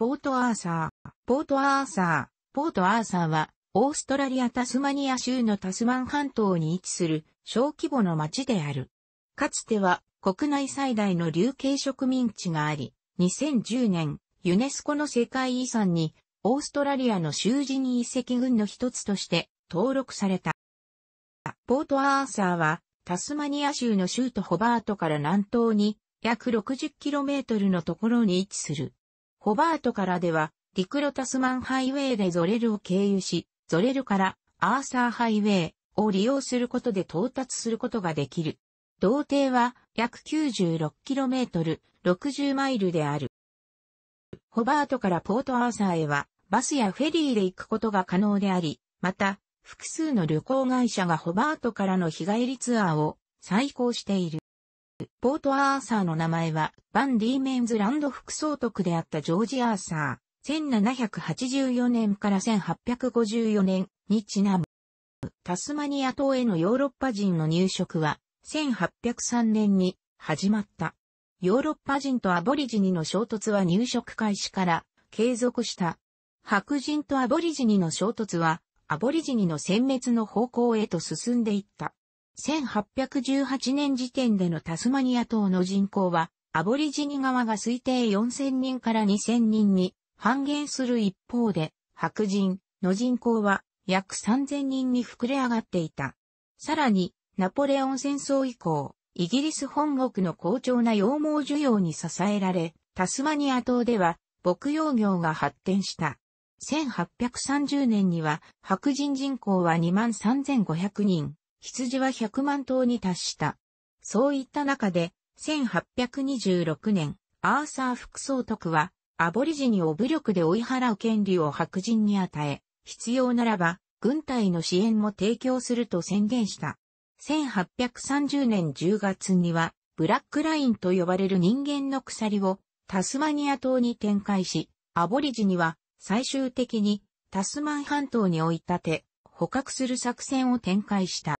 ポートアーサー。ポートアーサー。ポートアーサーは、オーストラリア・タスマニア州のタスマン半島に位置する小規模の町である。かつては国内最大の流刑植民地があり、2010年、ユネスコの世界遺産にオーストラリアの囚人遺跡群の一つとして登録された。ポートアーサーはタスマニア州の州都ホバートから南東に約 60km のところに位置するホバートからでは、陸路タスマンハイウェイでゾレルを経由し、ゾレルからアーサーハイウェイを利用することで到達することができる。同程は約 96km、60マイルである。ホバートからポートアーサーへは、バスやフェリーで行くことが可能であり、また、複数の旅行会社がホバートからの日帰りツアーを再行している。ポートアーサーの名前は、バンディーメンズランド副総督であったジョージ・アーサー、1784年から1854年にちなむ。タスマニア島へのヨーロッパ人の入植は、1803年に始まった。ヨーロッパ人とアボリジニの衝突は入植開始から継続した。白人とアボリジニの衝突は、アボリジニの殲滅の方向へと進んでいった。1818年時点でのタスマニア島の人口は、アボリジニ側が推定4000人から2000人に半減する一方で、白人の人口は約3000人に膨れ上がっていた。さらに、ナポレオン戦争以降、イギリス本国の好調な羊毛需要に支えられ、タスマニア島では牧羊業が発展した。1830年には白人人口は23,500人、羊は100万頭に達した。そういった中で、1826年、アーサー副総督は、アボリジニを武力で追い払う権利を白人に与え、必要ならば、軍隊の支援も提供すると宣言した。1830年10月には、ブラックラインと呼ばれる人間の鎖をタスマニア島に展開し、アボリジニは最終的にタスマン半島に追い立て、捕獲する作戦を展開した。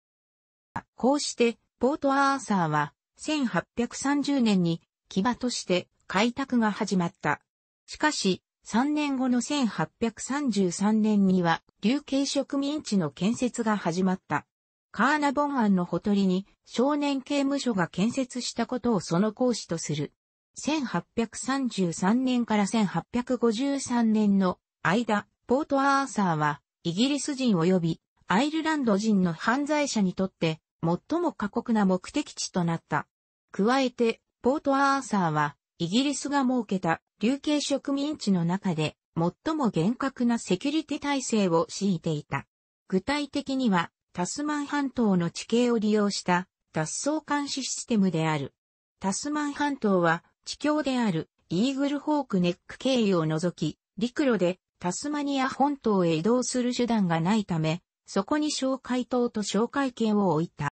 こうして、ポートアーサーは、1830年に、騎馬として開拓が始まった。しかし、3年後の1833年には、流刑植民地の建設が始まった。カーナボン案のほとりに少年刑務所が建設したことをその講師とする。1833年から1853年の間、ポートアーサーはイギリス人及びアイルランド人の犯罪者にとって最も過酷な目的地となった。加えて、ポートアーサーはイギリスが設けた流刑植民地の中で最も厳格なセキュリティ体制を敷いていた。具体的にはタスマン半島の地形を利用した脱走監視システムである。タスマン半島は地境であるイーグルホークネック経由を除き、陸路でタスマニア本島へ移動する手段がないため、そこに紹介塔と紹介券を置いた。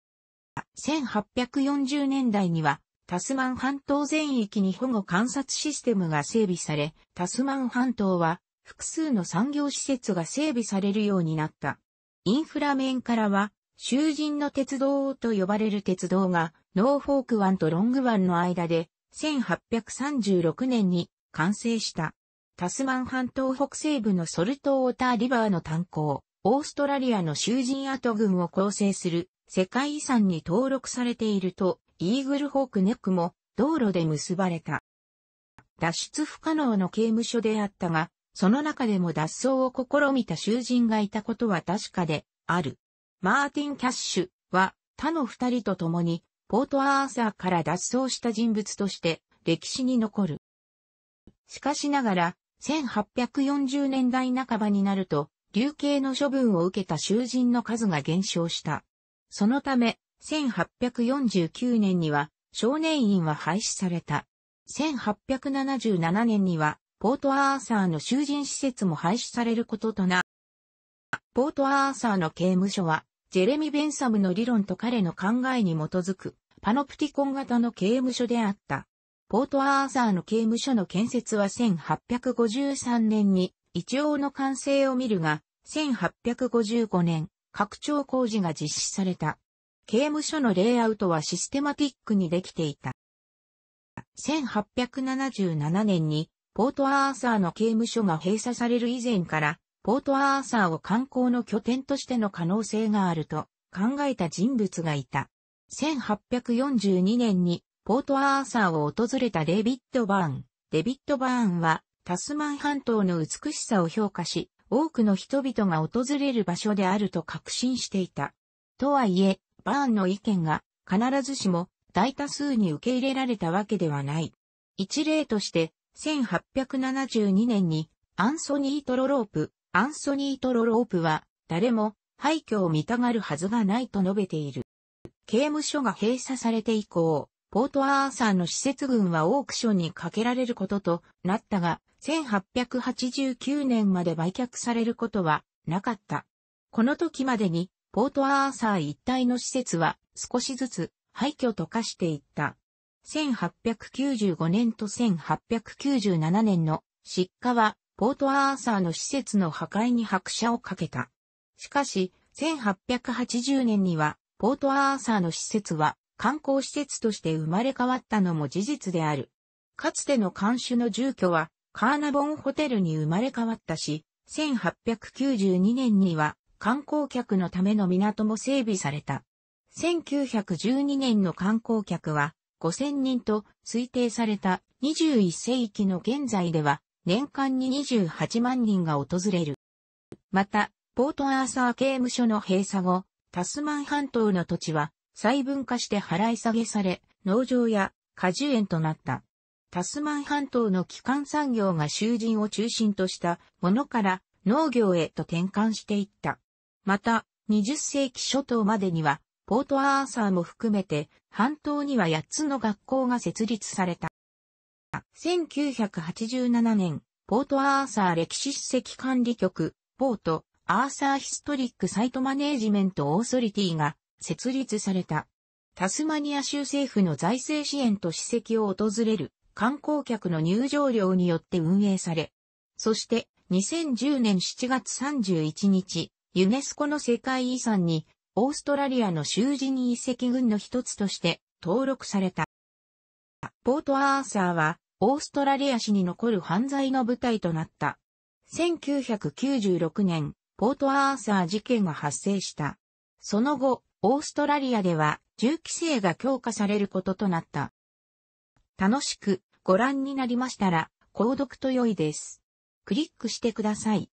1840年代には、タスマン半島全域に保護観察システムが整備され、タスマン半島は複数の産業施設が整備されるようになった。インフラ面からは、囚人の鉄道と呼ばれる鉄道が、ノーフォーク湾とロング湾の間で、1836年に完成した。タスマン半島北西部のソルトウォーターリバーの炭鉱。オーストラリアの囚人跡群を構成する世界遺産に登録されていると、イーグルホークネックも道路で結ばれた。脱出不可能の刑務所であったが、その中でも脱走を試みた囚人がいたことは確かである。マーティン・キャッシュは他の二人と共にポートアーサーから脱走した人物として歴史に残る。しかしながら1840年代半ばになると流刑の処分を受けた囚人の数が減少した。そのため、1849年には少年院は廃止された。1877年には、ポートアーサーの囚人施設も廃止されることとな。ポートアーサーの刑務所は、ジェレミ・ベンサムの理論と彼の考えに基づく、パノプティコン型の刑務所であった。ポートアーサーの刑務所の建設は1853年に一応の完成を見るが、1855年、拡張工事が実施された。刑務所のレイアウトはシステマティックにできていた。1877年に、ポートアーサーの刑務所が閉鎖される以前から、ポートアーサーを観光の拠点としての可能性があると考えた人物がいた。1842年にポートアーサーを訪れたデビッド・バーン。デビッド・バーンはタスマン半島の美しさを評価し、多くの人々が訪れる場所であると確信していた。とはいえ、バーンの意見が必ずしも大多数に受け入れられたわけではない。一例として、1872年にアンソニー・トロロープ、アンソニー・トロロープは誰も廃墟を見たがるはずがないと述べている。刑務所が閉鎖されて以降、ポートアーサーの施設群はオークションにかけられることとなったが、1889年まで売却されることはなかった。この時までに、ポートアーサー一帯の施設は少しずつ廃墟と化していった。1895年と1897年の失火は、ポートアーサーの施設の破壊に拍車をかけた。しかし、1880年には、ポートアーサーの施設は観光施設として生まれ変わったのも事実である。かつての監守の住居はカーナボンホテルに生まれ変わったし、1892年には観光客のための港も整備された。1912年の観光客は5000人と推定された21世紀の現在では年間に28万人が訪れる。また、ポートアーサー刑務所の閉鎖後、タスマン半島の土地は細分化して払い下げされ、農場や果樹園となった。タスマン半島の基幹産業が囚人を中心としたものから農業へと転換していった。また、20世紀初頭までには、ポートアーサーも含めて、半島には8つの学校が設立された。1987年、ポートアーサー歴史史跡管理局、ポート、アーサーヒストリックサイトマネージメントオーソリティが設立された。タスマニア州政府の財政支援と史跡を訪れる観光客の入場料によって運営され、そして2010年7月31日、ユネスコの世界遺産にオーストラリアの囚人遺跡群の一つとして登録された。ポートアーサーはオーストラリア史に残る犯罪の舞台となった。1996年、ポートアーサー事件が発生した。その後、オーストラリアでは銃規制が強化されることとなった。楽しくご覧になりましたら、購読と良いです。クリックしてください。